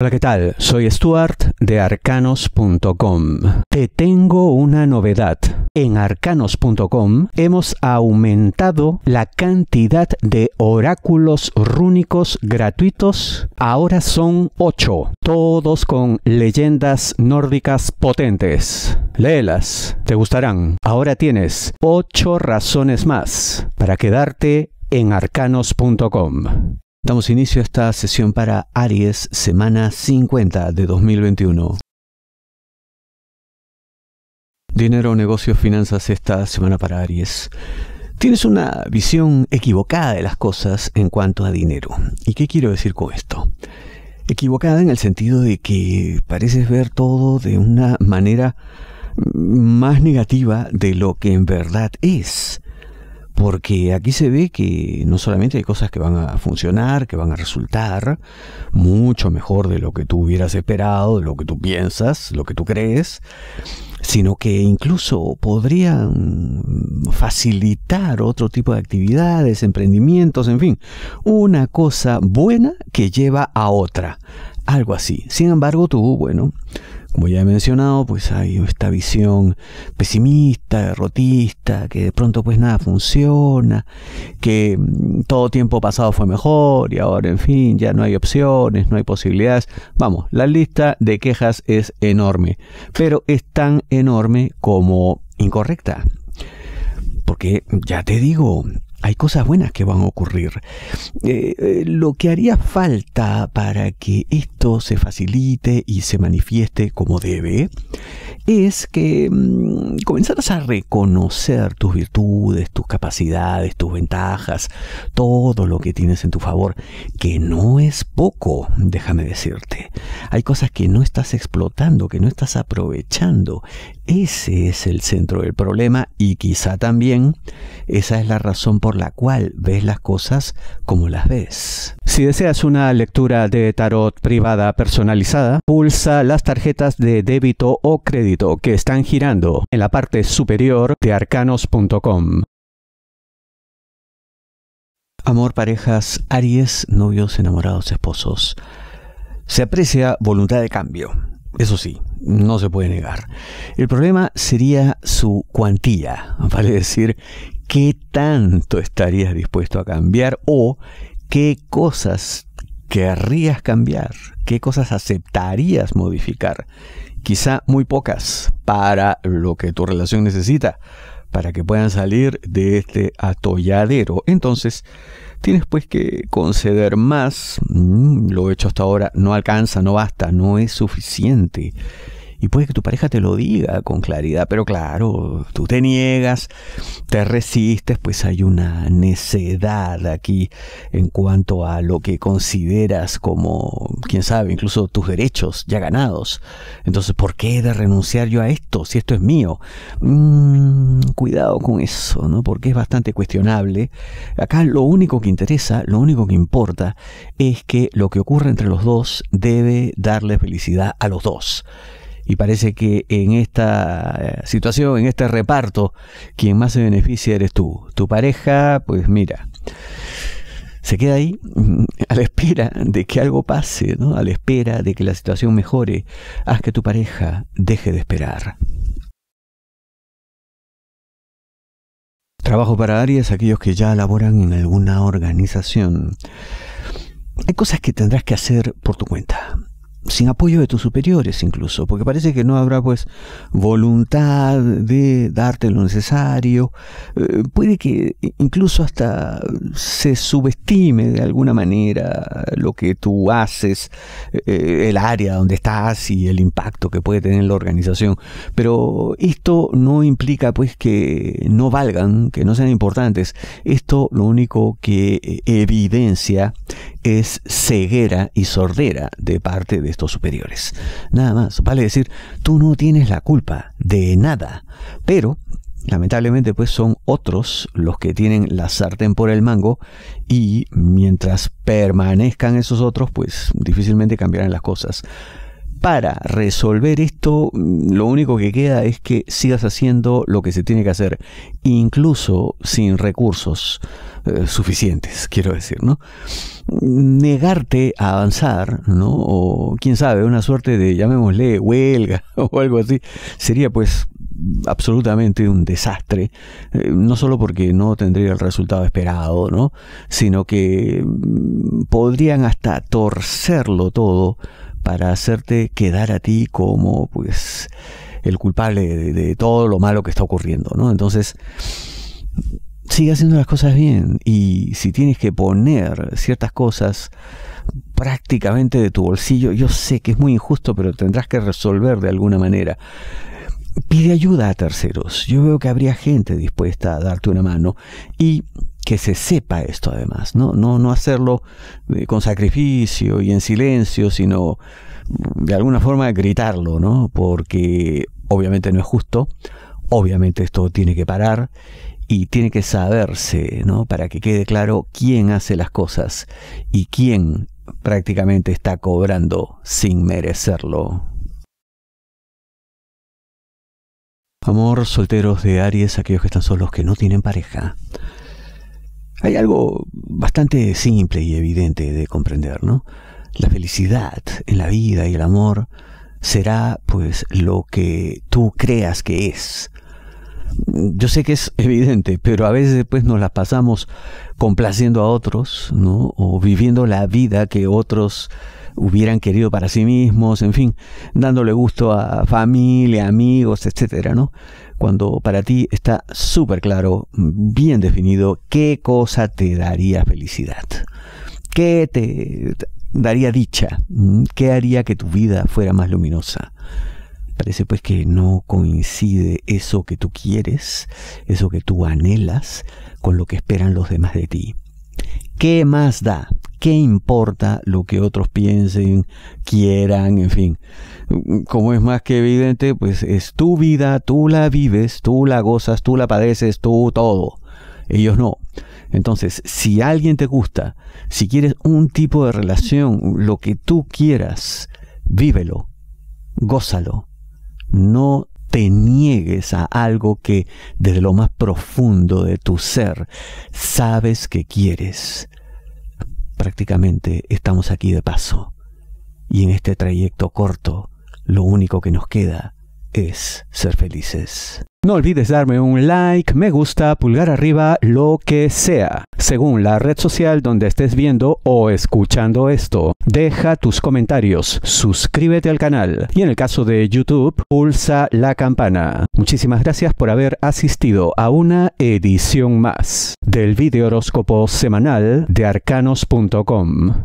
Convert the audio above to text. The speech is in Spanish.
Hola, ¿qué tal? Soy Stuart de arcanos.com. Te tengo una novedad. En arcanos.com hemos aumentado la cantidad de oráculos rúnicos gratuitos. Ahora son 8, todos con leyendas nórdicas potentes. Léelas, te gustarán. Ahora tienes ocho razones más para quedarte en arcanos.com. Damos inicio a esta sesión para Aries, semana 50 de 2021. Dinero, negocios, finanzas esta semana para Aries. Tienes una visión equivocada de las cosas en cuanto a dinero. ¿Y qué quiero decir con esto? Equivocada en el sentido de que pareces ver todo de una manera más negativa de lo que en verdad es porque aquí se ve que no solamente hay cosas que van a funcionar, que van a resultar mucho mejor de lo que tú hubieras esperado, de lo que tú piensas, lo que tú crees, sino que incluso podrían facilitar otro tipo de actividades, emprendimientos, en fin, una cosa buena que lleva a otra, algo así. Sin embargo, tú, bueno, como ya he mencionado, pues hay esta visión pesimista, derrotista, que de pronto pues nada funciona, que mm, todo tiempo pasado fue mejor y ahora en fin, ya no hay opciones, no hay posibilidades. Vamos, la lista de quejas es enorme, pero es tan enorme como incorrecta. Porque ya te digo, hay cosas buenas que van a ocurrir. Eh, eh, lo que haría falta para que esto se facilite y se manifieste como debe es que mm, comenzaras a reconocer tus virtudes, tus capacidades, tus ventajas, todo lo que tienes en tu favor, que no es poco, déjame decirte. Hay cosas que no estás explotando, que no estás aprovechando. Ese es el centro del problema y quizá también esa es la razón por por la cual ves las cosas como las ves. Si deseas una lectura de tarot privada personalizada, pulsa las tarjetas de débito o crédito que están girando en la parte superior de arcanos.com. Amor, parejas, Aries, novios, enamorados, esposos. Se aprecia voluntad de cambio. Eso sí, no se puede negar. El problema sería su cuantía, vale decir, qué tanto estarías dispuesto a cambiar o qué cosas querrías cambiar, qué cosas aceptarías modificar. Quizá muy pocas para lo que tu relación necesita, para que puedan salir de este atolladero. Entonces, tienes pues que conceder más. Mm, lo hecho hasta ahora no alcanza, no basta, no es suficiente. Y puede que tu pareja te lo diga con claridad, pero claro, tú te niegas, te resistes, pues hay una necedad aquí en cuanto a lo que consideras como, quién sabe, incluso tus derechos ya ganados. Entonces, ¿por qué he de renunciar yo a esto si esto es mío? Mm, cuidado con eso, ¿no? Porque es bastante cuestionable. Acá lo único que interesa, lo único que importa es que lo que ocurre entre los dos debe darle felicidad a los dos y parece que en esta eh, situación, en este reparto, quien más se beneficia eres tú. Tu pareja, pues mira, se queda ahí a la espera de que algo pase, ¿no? a la espera de que la situación mejore. Haz que tu pareja deje de esperar. Trabajo para áreas, aquellos que ya laboran en alguna organización. Hay cosas que tendrás que hacer por tu cuenta sin apoyo de tus superiores incluso, porque parece que no habrá pues voluntad de darte lo necesario, eh, puede que incluso hasta se subestime de alguna manera lo que tú haces, eh, el área donde estás y el impacto que puede tener la organización, pero esto no implica pues que no valgan, que no sean importantes, esto lo único que eh, evidencia es ceguera y sordera de parte de estos superiores. Nada más, vale decir, tú no tienes la culpa de nada, pero lamentablemente pues son otros los que tienen la sartén por el mango y mientras permanezcan esos otros pues difícilmente cambiarán las cosas para resolver esto, mm, lo único que queda es que sigas haciendo lo que se tiene que hacer, incluso sin recursos eh, suficientes, quiero decir, ¿no? Negarte a avanzar, ¿no? O quién sabe, una suerte de, llamémosle, huelga o algo así, sería pues absolutamente un desastre, eh, no solo porque no tendría el resultado esperado, ¿no? sino que mm, podrían hasta torcerlo todo para hacerte quedar a ti como pues el culpable de, todo lo malo que está ocurriendo, ¿no? Entonces, sigue haciendo las cosas bien y si tienes que poner ciertas cosas prácticamente de tu bolsillo, yo sé que es muy injusto, pero tendrás que resolver de alguna manera. Pide ayuda a terceros. Yo veo que habría gente dispuesta a darte una mano y que se sepa esto además, ¿no? No, no hacerlo eh, con sacrificio y en silencio, sino mm, de alguna forma gritarlo, ¿no? Porque obviamente no es justo, obviamente esto tiene que parar y tiene que saberse, ¿no? Para que quede claro quién hace las cosas y quién prácticamente está cobrando sin merecerlo. Amor, solteros de Aries, aquellos que están solos que no tienen pareja. Hay algo bastante simple y evidente de comprender, ¿no? La felicidad en la vida y el amor será pues lo que tú creas que es. Yo sé que es evidente, pero a veces pues nos la pasamos complaciendo a otros, ¿no? O viviendo la vida que otros hubieran querido para sí mismos, en fin, dándole gusto a familia, amigos, etcétera, ¿no? Cuando para ti está súper claro, bien definido, qué cosa te daría felicidad, qué te daría dicha, mm, qué haría que tu vida fuera más luminosa. Parece pues que no coincide eso que tú quieres, eso que tú anhelas, con lo que esperan los demás de ti. ¿Qué más da? ¿Qué importa lo que otros piensen, quieran, en fin? Como es más que evidente, pues es tu vida, tú la vives, tú la gozas, tú la padeces, tú todo. Ellos no. Entonces, si alguien te gusta, si quieres un tipo de relación, lo que tú quieras, vívelo, gózalo. No te niegues a algo que desde lo más profundo de tu ser sabes que quieres prácticamente estamos aquí de paso. Y en este trayecto corto, lo único que nos queda ser felices. No olvides darme un like, me gusta, pulgar arriba, lo que sea. Según la red social donde estés viendo o escuchando esto, deja tus comentarios, suscríbete al canal y en el caso de YouTube, pulsa la campana. Muchísimas gracias por haber asistido a una edición más del videohoróscopo semanal de arcanos.com.